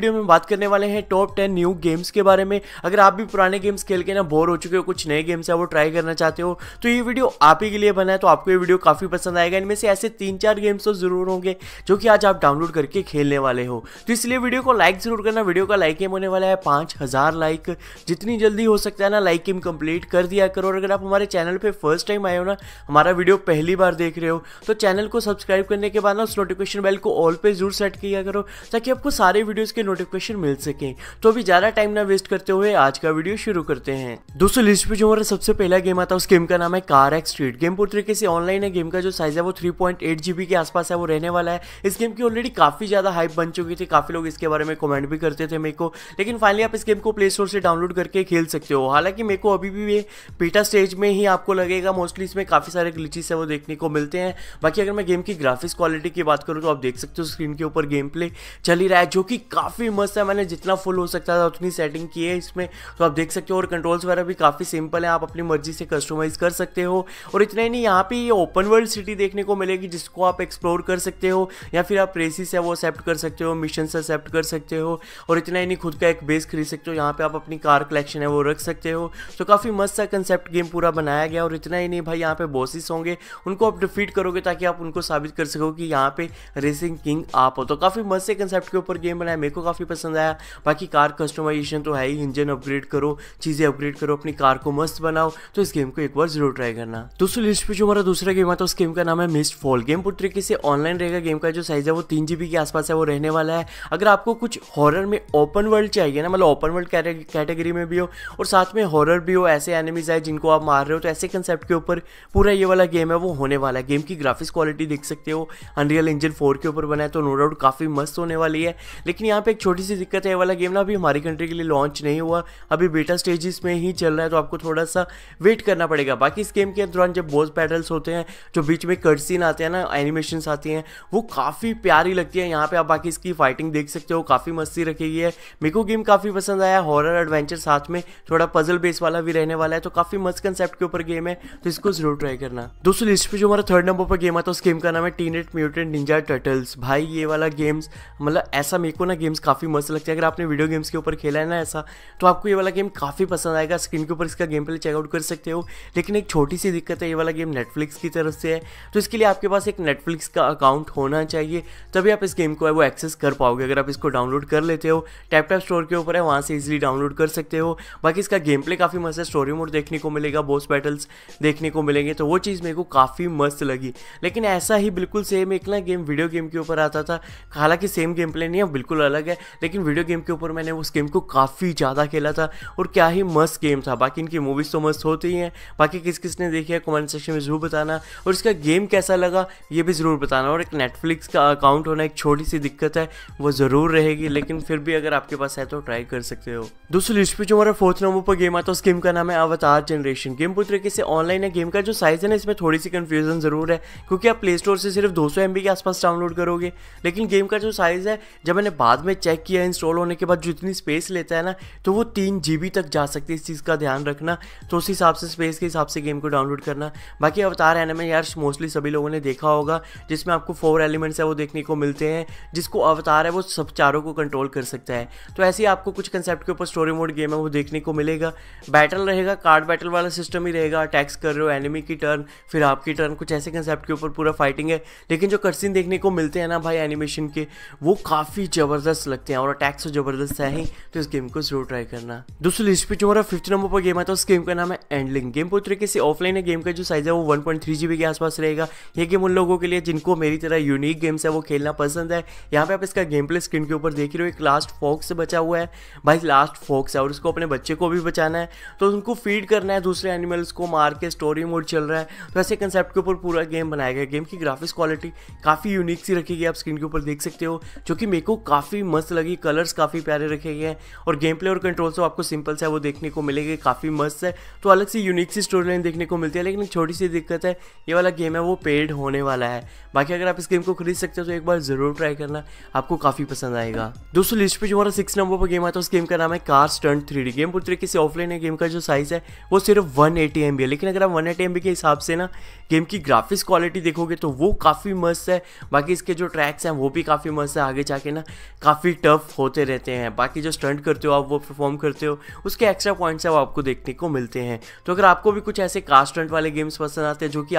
video में बात करने वाले हैं टॉप टेन न्यू गेम्स के बारे में अगर आप भी पुराने गेम्स खेल के ना बोर हो चुके हो कुछ नए गेम्स है वो ट्राई करना चाहते हो तो ये वीडियो आप ही के लिए बना है तो आपको ये वीडियो काफ़ी पसंद आएगा इनमें से ऐसे तीन चार गेम्स तो ज़रूर होंगे जो कि आज आप डाउनलोड करके खेलने वाले हो तो इसलिए वीडियो को लाइक ज़रूर करना वीडियो का लाइक एम होने वाला है पांच लाइक जितनी जल्दी हो सकता है ना लाइक एम कंप्लीट कर दिया करो और अगर आप हमारे चैनल पर फर्स्ट टाइम आए हो ना हमारा वीडियो पहली बार देख रहे हो तो चैनल को सब्सक्राइब करने के बाद ना उस नोटिफिकेशन बेल को ऑल पे जरूर सेट किया करो ताकि आपको सारे वीडियोज़ के नोटिफिकेशन मिल सके तो अभी ज्यादा टाइम ना वेस्ट करते हुए आज का वीडियो शुरू करते हैं दोस्तों लिस्ट पे जो हमारा सबसे पहला गेम आता है उस गेम का नाम है कार एक्स स्ट्रीट गेम पूरी तरीके से ऑनलाइन है गेम का जो साइज है वो थ्री पॉइंट एट जीबी के आसपास है वो रहने वाला है इस गेम की ऑलरेडी काफी ज्यादा हाइप बन चुकी थी काफी लोग इसके बारे में कॉमेंट भी करते थे मेरे को लेकिन फाइनली आप इस गेम को प्ले स्टोर से डाउनलोड करके खेल सकते हो हालांकि मेरे को अभी भी बीटा स्टेज में ही आपको लगेगा मोस्टली इसमें काफी सारे ग्लिचेस है वो देखने को मिलते हैं बाकी अगर मैं गेम की ग्राफिक्स क्वालिटी की बात करूँ तो आप देख सकते हो स्क्रीन के ऊपर गेम प्ले चल ही रहा है जो कि काफी काफ़ी मस्त है मैंने जितना फुल हो सकता था उतनी सेटिंग की है इसमें तो आप देख सकते हो और कंट्रोल्स वगैरह भी काफ़ी सिंपल है आप अपनी मर्जी से कस्टमाइज़ कर सकते हो और इतना ही नहीं यहाँ पे ये ओपन वर्ल्ड सिटी देखने को मिलेगी जिसको आप एक्सप्लोर कर सकते हो या फिर आप रेसिस है वो एक्सेप्ट कर सकते हो मिशन एक्सेप्ट कर सकते हो और इतना ही नहीं खुद का एक बेस खरीद सकते हो यहाँ पर आप अपनी कार कलेक्शन है वो रख सकते हो तो काफ़ी मस्त सा कंसेप्ट गेम पूरा बनाया गया और इतना ही नहीं भाई यहाँ पर बॉसिस होंगे उनको आप डिफीट करोगे ताकि आप उनको साबित कर सको कि यहाँ पे रेसिंग किंग आप हो तो काफ़ी मस्त से कंसेप्ट के ऊपर गेम बनाया मेरे को को काफ़ी पसंद आया बाकी कार कस्टमाइजेशन तो है ही इंजन अपग्रेड करो चीज़ें अपग्रेड करो अपनी कार को मस्त बनाओ तो इस गेम को एक बार जरूर ट्राई करना दोस्तों लिस्ट पे जो हमारा दूसरा गेम आता है तो उस गेम का नाम है मिस्ड फॉल गेम पूरी तरीके से ऑनलाइन रहेगा गेम का जो साइज है वो तीन के आसपास है वो रहने वाला है अगर आपको कुछ हॉरर में ओपन वर्ल्ड चाहिए ना मतलब ओपन वर्ल्ड कैटेगरी में भी हो और साथ में हॉरर भी हो ऐसे एनिमीज आए जिनको आप मार रहे हो तो ऐसे कंसेप्ट के ऊपर पूरा ये वाला गेम है वो होने वाला है गेम की ग्राफिक्स क्वालिटी देख सकते हो अनरियल इंजन फोर के ऊपर बना है तो नो डाउट काफ़ी मस्त होने वाली है लेकिन यहाँ पे पे एक छोटी सी दिक्कत है वाला गेम ना अभी हमारी कंट्री के लिए लॉन्च नहीं हुआ अभी बेटा स्टेजेस में ही चल रहा है तो आपको थोड़ा सा वेट करना पड़ेगा बाकी इस गेम के दौरान जब बॉस बैटल्स होते हैं जो बीच में कर्सिन आते हैं ना एनिमेशन आती हैं वो काफ़ी प्यारी लगती है यहाँ पर आप बाकी इसकी फाइटिंग देख सकते हो काफ़ी मस्ती रखी गई है मेरे को गेम काफ़ी पसंद आया हॉरर एडवेंचर साथ में थोड़ा पजल बेस वाला भी रहने वाला है तो काफ़ी मस्त कंसेप्ट के ऊपर गेम है तो इसको जरूर ट्राई करना दोस्तों लिस्ट पर जो हमारा थर्ड नंबर पर गेम आता है उस गेम का नाम है टीनेट म्यूटेंट निंजा टर्टल्स भाई ये वाला गेम्स मतलब ऐसा मेरे को ना गेम्स गेम्स काफ़ी मस्त लगते हैं अगर आपने वीडियो गेम्स के ऊपर खेला है ना ऐसा तो आपको ये वाला गेम काफ़ी पसंद आएगा स्क्रीन के ऊपर इसका गेम प्ले चेकआउट कर सकते हो लेकिन एक छोटी सी दिक्कत है ये वाला गेम नेटफ्लिक्स की तरफ से है तो इसके लिए आपके पास एक नेटफ्लिक्स का अकाउंट होना चाहिए तभी आप इस गेम को है वो एक्सेस कर पाओगे अगर आप इसको डाउनलोड कर लेते हो टैप टैप स्टोर के ऊपर है वहाँ से इजिली डाउनलोड कर सकते हो बाकी इसका गेम प्ले काफ़ी मस्त है स्टोरी मोड देखने को मिलेगा बॉस बैटल्स देखने को मिलेंगे तो वो चीज़ मेरे को काफ़ी मस्त लगी लेकिन ऐसा ही बिल्कुल सेम एक ना गेम वीडियो गेम के ऊपर आता था हालांकि सेम गेम प्ले नहीं है बिल्कुल अलग है गया लेकिन वीडियो गेम के ऊपर मैंने उस गेम को काफ़ी ज़्यादा खेला था और क्या ही मस्त गेम था बाकी इनकी मूवीज़ तो मस्त होती हैं बाकी किस किस ने देखी है कमेंट सेक्शन में ज़रूर बताना और इसका गेम कैसा लगा ये भी ज़रूर बताना और एक नेटफ्लिक्स का अकाउंट होना एक छोटी सी दिक्कत है वो ज़रूर रहेगी लेकिन फिर भी अगर आपके पास है तो ट्राई कर सकते हो दूसरी लिस्ट पर जो हमारा फोर्थ नंबर पर गेम आता है उस गेम का नाम है अवतार जनरेशन गेम पूरी तरीके से ऑनलाइन है गेम का जो साइज़ है ना इसमें थोड़ी सी कन्फ्यूजन ज़रूर है क्योंकि आप प्ले स्टोर से सिर्फ दो सौ के आसपास डाउनलोड करोगे लेकिन गेम का जो साइज़ है जब मैंने बाद में चेक किया इंस्टॉल होने के बाद जितनी स्पेस लेता है ना तो वो तीन जी तक जा सकती है इस चीज़ का ध्यान रखना तो उस हिसाब से स्पेस के हिसाब से गेम को डाउनलोड करना बाकी अवतार एनिमे यार मोस्टली सभी लोगों ने देखा होगा जिसमें आपको फोर एलिमेंट्स है वो देखने को मिलते हैं जिसको अवतार है वो सब चारों को कंट्रोल कर सकता है तो ऐसे ही आपको कुछ कंसेप्ट के ऊपर स्टोरी मोड गेम है वो देखने को मिलेगा बैटल रहेगा कार्ड बैटल वाला सिस्टम ही रहेगा अटैक्स कर रहे हो एनिमी की टर्न फिर आपकी टर्न कुछ ऐसे कंसेप्ट के ऊपर पूरा फाइटिंग है लेकिन जो कर्सिन देखने को मिलते हैं ना भाई एनिमेशन के वो काफ़ी ज़बरदस्त लगते हैं और अटैक से तो जबरदस्त है तो इस गेम को जरूर ट्राई करना दूसरी लिस्ट पे जो हमारा फिफ्थ नंबर पर गेम आता है तो उस गेम का नाम है एंडलिंग गेम पूरी तरीके से ऑफलाइन है गेम का जो साइज है वो वन के आसपास रहेगा ये गेम उन लोगों के लिए जिनको मेरी तरह यूनिक गेम्स है वो खेलना पसंद है यहाँ पे आप इसका गेम प्ले स्क्रीन के ऊपर देख रहे हो एक लास्ट फॉक्स से बचा हुआ है भाई लास्ट फॉक्स है और उसको अपने बच्चे को भी बचाना है तो उनको फीड करना है दूसरे एनिमल्स को मार के स्टोरी मोड चल रहा है तो ऐसे कंसेप्ट के ऊपर पूरा गेम बनाया गया गेम की ग्राफिक्स क्वालिटी काफ़ी यूनिक सी रखी गई आप स्क्रीन के ऊपर देख सकते हो जो कि मेरे को काफ़ी मस्त मस्त लगी कलर्स काफ़ी प्यारे रखे गए हैं और गेम प्ले और कंट्रोल्स तो आपको सिंपल सा है वो देखने को मिलेंगे काफ़ी मस्त है तो अलग सी यूनिक सी स्टोरी लाइन देखने को मिलती है लेकिन छोटी सी दिक्कत है ये वाला गेम है वो पेड होने वाला है बाकी अगर आप इस गेम को खरीद सकते हो तो एक बार ज़रूर ट्राई करना आपको काफ़ी पसंद आएगा दोस्तों लिस्ट पर जो हमारा सिक्स नंबर पर गेम आता है उस गेम का नाम है कार स्टंट थ्री गेम पूरी तरीके से ऑफलाइन है गेम का जो साइज़ है वो सिर्फ वन एटी है लेकिन अगर आप वन एटी के हिसाब से ना गेम की ग्राफिक्स क्वालिटी देखोगे तो वो काफ़ी मस्त है बाकी इसके जो ट्रैक्स हैं वो भी काफ़ी मस्त है आगे जाके ना काफ़ी काफ़ी टफ होते रहते हैं बाकी जो स्टंट करते हो आप वो परफॉर्म करते हो उसके एक्स्ट्रा पॉइंट्स अब आपको देखने को मिलते हैं तो अगर आपको भी कुछ ऐसे कास्ट स्टंट वाले गेम्स पसंद आते हैं जो कि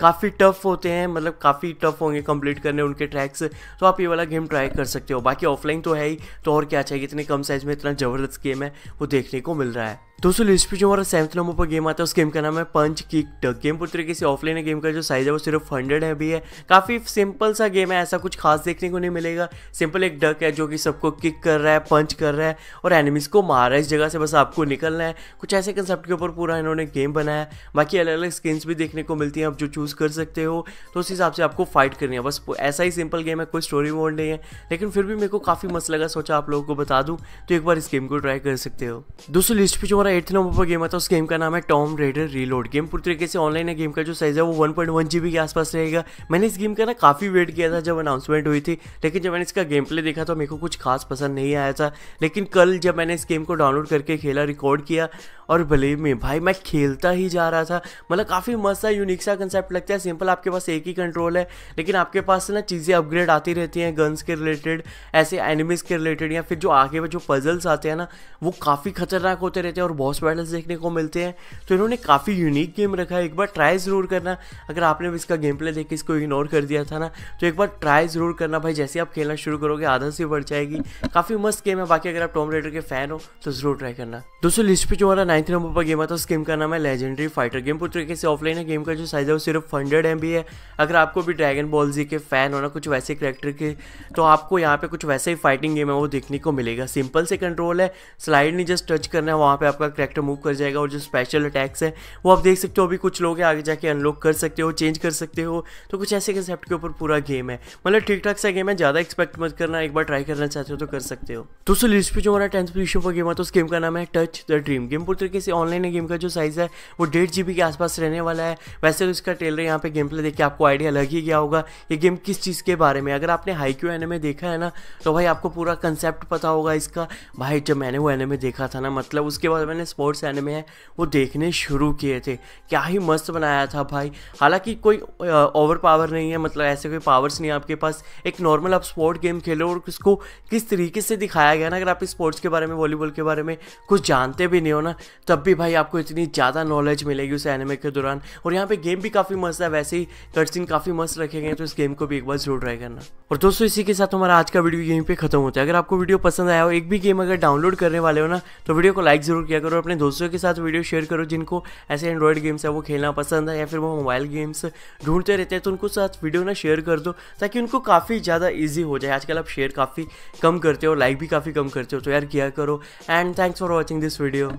काफ़ी टफ होते हैं मतलब काफ़ी टफ होंगे कंप्लीट करने उनके ट्रैक्स तो आप ये वाला गेम ट्राई कर सकते हो बाकी ऑफलाइन तो है ही तो और क्या चाहिए इतने कम साइज़ में इतना ज़बरदस्त गेम है वो देखने को मिल रहा है दोस्तों लिस्ट पे जो हमारा सेवन्थ नंबर पर गेम आता है उस गेम का नाम है पंच किक टक गेम पूरी तरीके से ऑफलाइन है गेम का जो साइज है वो सिर्फ हंड्रेड है भी है काफ़ी सिंपल सा गेम है ऐसा कुछ खास देखने को नहीं मिलेगा सिंपल एक डक है जो कि सबको किक कर रहा है पंच कर रहा है और एनिमीज़ को मार रहा है इस जगह से बस आपको निकलना है कुछ ऐसे कंसेप्ट के ऊपर पूरा इन्होंने गेम बनाया है बाकी अलग अलग स्किन्स भी देखने को मिलती हैं आप जो चूज़ कर सकते हो तो उस हिसाब से आपको फाइट करनी है बस ऐसा ही सिंपल गेम है कोई स्टोरी मोड नहीं है लेकिन फिर भी मेरे को काफ़ी मस्त लगा सोचा आप लोगों को बता दूँ तो एक बार इस गेम को ट्राई कर सकते हो दोस्तों लिस्ट पर जो हमारा हमारा एट्थ नंबर पर गेम आता है उस गेम का नाम है टॉम रेडर रीलोड गेम पूरी तरीके से ऑनलाइन है गेम का जो साइज़ है वो वन पॉइंट वन जी बी के आसपास रहेगा मैंने इस गेम का ना काफ़ी वेट किया था जब अनाउंसमेंट हुई थी लेकिन जब मैंने इसका गेम प्ले देखा तो मेरे को कुछ खास पसंद नहीं आया था लेकिन कल जब मैंने इस गेम को डाउनलोड करके खेला रिकॉर्ड किया और भले में भाई मैं खेलता ही जा रहा था मतलब काफ़ी मस्त सा यूनिक सा कंसेप्ट लगता है सिंपल आपके पास एक ही कंट्रोल है लेकिन आपके पास ना चीज़ें अपग्रेड आती रहती हैं गन्स के रिलेटेड ऐसे एनिमीज़ के रिलेटेड या फिर जो आगे में जो पजल्स आते हैं ना वो काफ़ी खतरनाक होते रहते हैं और बॉस बैटल्स देखने को मिलते हैं तो इन्होंने काफ़ी यूनिक गेम रखा है एक बार ट्राई ज़रूर करना अगर आपने भी इसका गेम प्ले देख के इसको इग्नोर कर दिया था ना तो एक बार ट्राई ज़रूर करना भाई जैसे आप खेलना शुरू करोगे आधा से बढ़ जाएगी काफ़ी मस्त गेम है बाकी अगर आप टॉम रेडर के फ़ैन हो तो ज़रूर ट्राई करना दोस्तों लिस्ट पर जो हमारा नाइन्थ नंबर पर गेम आता है तो उस गेम का नाम है लेजेंडरी फाइटर गेम पूरी तरीके से ऑफलाइन है गेम का जो साइज है वो सिर्फ हंड्रेड एम है अगर आपको भी ड्रैगन बॉल जी के फैन होना कुछ वैसे करेक्टर के तो आपको यहाँ पे कुछ वैसे ही फाइटिंग गेम है वो देखने को मिलेगा सिंपल से कंट्रोल है स्लाइड नहीं जस्ट टच करना है वहाँ पर आपका करेक्टर मूव कर जाएगा और जो स्पेशल अटैक्स है वो आप देख सकते हो अभी कुछ लोग आगे जाके अनलॉक कर सकते हो चेंज कर सकते हो तो कुछ ऐसे कंसेप्ट के ऊपर पूरा गेम है मतलब ठीक ठाक सा गेम है ज़्यादा एक्सपेक्ट मत करना एक बार ट्राई करना चाहते हो तो कर सकते हो दोस्तों लिस्ट पर जो हमारा टेंथ पोजिशन पर गेम आता है तो उस गेम का नाम है टच द ड्रीम गेम पूरी किसी ऑनलाइन गेम का जो साइज़ है वो डेढ़ जी के आसपास रहने वाला है वैसे तो इसका ट्रेलर यहाँ पे गेम प्ले देख के आपको आइडिया लग ही गया होगा ये गेम किस चीज़ के बारे में अगर आपने हाई क्यू एन देखा है ना तो भाई आपको पूरा कंसेप्ट पता होगा इसका भाई जब मैंने वो एन देखा था ना मतलब उसके बाद मैंने स्पोर्ट्स एन है वो देखने शुरू किए थे क्या ही मस्त बनाया था भाई हालांकि कोई ओवर पावर नहीं है मतलब ऐसे कोई पावर्स नहीं है आपके पास एक नॉर्मल आप स्पोर्ट गेम खेलो और उसको किस तरीके से दिखाया गया ना अगर आप स्पोर्ट्स के बारे में वॉलीबॉल के बारे में कुछ जानते भी नहीं हो ना तब भी भाई आपको इतनी ज़्यादा नॉलेज मिलेगी उस एनिमे के दौरान और यहाँ पे गेम भी काफ़ी मस्त है वैसे ही कटसिन काफ़ी मस्त रखे गए हैं तो इस गेम को भी एक बार जरूर ट्राई करना और दोस्तों इसी के साथ हमारा आज का वीडियो यहीं पे खत्म होता है अगर आपको वीडियो पसंद आया हो एक भी गेम अगर डाउनलोड करने वाले हो ना तो वीडियो को लाइक जरूर किया करो अपने दोस्तों के साथ वीडियो शेयर करो जिनको ऐसे एंड्रॉयड गेम्स है वो खेलना पसंद है या फिर वो मोबाइल गेम्स ढूंढते रहते हैं तो उनको साथ वीडियो ना शेयर कर दो ताकि उनको काफ़ी ज़्यादा ईजी हो जाए आजकल आप शेयर काफ़ी कम करते हो लाइक भी काफ़ी कम करते हो तो यार किया करो and thanks for watching this video